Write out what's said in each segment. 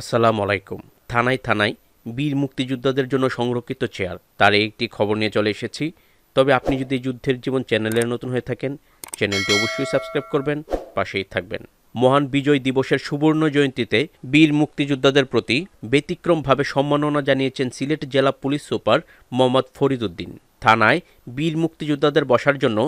আসসালাম আলাইকুম থানায় থানায় বীর মুক্তিযোদ্ধাদের জন্য সংরক্ষিত চেয়ার তার একটি খবর নিয়ে চলে এসেছি তবে আপনি যদি যুদ্ধের জীবন চ্যানেলের নতুন হয়ে থাকেন চ্যানেলটি অবশ্যই সাবস্ক্রাইব করবেন পাশেই থাকবেন মহান বিজয় দিবসের সুবর্ণ জয়ন্তীতে বীর মুক্তিযোদ্ধাদের প্রতি ব্যতিক্রমভাবে সম্মাননা জানিয়েছেন সিলেট জেলা পুলিশ সুপার মোহাম্মদ ফরিদুদ্দিন থানায় বীর মুক্তিযোদ্ধাদের বসার জন্য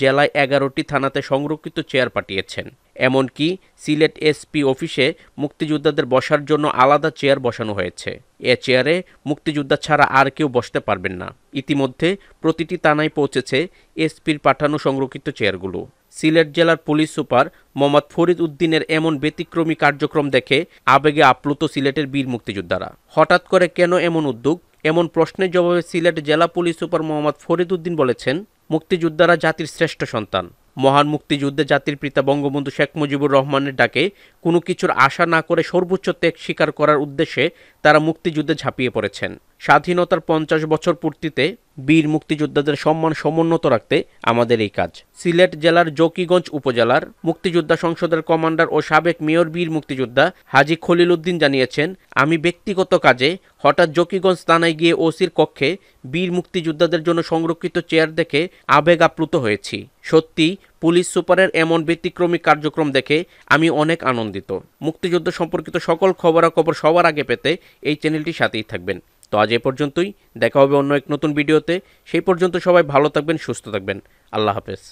জেলায় এগারোটি থানাতে সংরক্ষিত চেয়ার পাঠিয়েছেন এমনকি সিলেট এসপি অফিসে মুক্তিযোদ্ধাদের বসার জন্য আলাদা চেয়ার বসানো হয়েছে এ চেয়ারে মুক্তিযোদ্ধা ছাড়া আর কেউ বসতে পারবেন না ইতিমধ্যে প্রতিটি থানায় পৌঁছেছে এসপির পাঠানো সংরক্ষিত চেয়ারগুলো সিলেট জেলার পুলিশ সুপার মোহাম্মদ ফরিদ উদ্দিনের এমন ব্যতিক্রমী কার্যক্রম দেখে আবেগে আপ্লুত সিলেটের বীর মুক্তিযোদ্ধারা হঠাৎ করে কেন এমন উদ্যোগ এমন প্রশ্নের জবাবে সিলেট জেলা পুলিশ সুপার মোহাম্মদ ফরিদ উদ্দিন বলেছেন মুক্তিযোদ্ধারা জাতির শ্রেষ্ঠ সন্তান মহান মুক্তিযুদ্ধে জাতির পিতা বঙ্গবন্ধু শেখ মুজিবুর রহমানের ডাকে কোনো কিছুর আশা না করে সর্বোচ্চ ত্যাগ স্বীকার করার উদ্দেশ্যে তারা মুক্তিযুদ্ধে ঝাঁপিয়ে পড়েছেন স্বাধীনতার পঞ্চাশ বছর পূর্তিতে বীর মুক্তিযোদ্ধাদের সম্মান সমুন্নত রাখতে আমাদের এই কাজ সিলেট জেলার জকিগঞ্জ উপজেলার মুক্তিযোদ্ধা সংসদের কমান্ডার ও সাবেক মেয়র বীর মুক্তিযোদ্ধা হাজি খলিল উদ্দিন জানিয়েছেন আমি ব্যক্তিগত কাজে হঠাৎ জকিগঞ্জ থানায় গিয়ে ওসির কক্ষে বীর মুক্তিযোদ্ধাদের জন্য সংরক্ষিত চেয়ার দেখে আবেগ আপ্লুত হয়েছি সত্যি পুলিশ সুপারের এমন ব্যতিক্রমী কার্যক্রম দেখে আমি অনেক আনন্দিত মুক্তিযুদ্ধ সম্পর্কিত সকল খবরাখবর সবার আগে পেতে এই চ্যানেলটি সাথেই থাকবেন তো আজ এ পর্যন্তই দেখা হবে অন্য এক নতুন ভিডিওতে সেই পর্যন্ত সবাই ভালো থাকবেন সুস্থ থাকবেন আল্লাহ হাফেজ